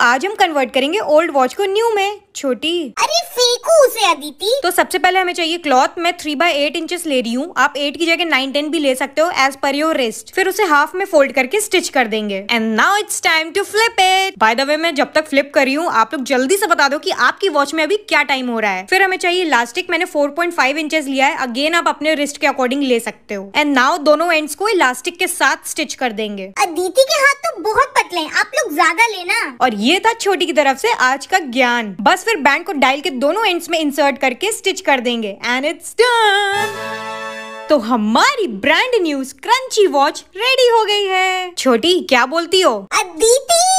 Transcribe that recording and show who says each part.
Speaker 1: आज हम कन्वर्ट करेंगे ओल्ड वॉच को न्यू में छोटी अरे फेंको उसे अदिति तो सबसे पहले हमें चाहिए क्लॉथ मैं थ्री बाय एट इंचेस ले रही हूँ आप एट की जगह नाइन टेन भी ले सकते हो एज पर योर रिस्ट फिर उसे हाफ में फोल्ड करके स्टिच कर देंगे and now it's time to flip it by the way मैं जब तक फ्लिप कर रही हूँ आप लोग जल्दी से बता दो की आपकी वॉच में अभी क्या टाइम हो रहा है फिर हमें चाहिए इलास्टिक मैंने फोर पॉइंट फाइव इंचेस लिया है अगेन आप अपने रिस्ट के अकॉर्डिंग ले सकते हो एंड नाउ दोनों एंड को इलास्टिक के साथ स्टिच कर देंगे अदिति के हाथ तो बहुत पतले हैं आप ज्यादा लेना और ये था छोटी की तरफ से आज का ज्ञान बस फिर बैंड को डायल के दोनों एंड्स में इंसर्ट करके स्टिच कर देंगे एंड इट्स डन तो हमारी brand news crunchy watch ready हो गई है छोटी क्या बोलती हो अदिति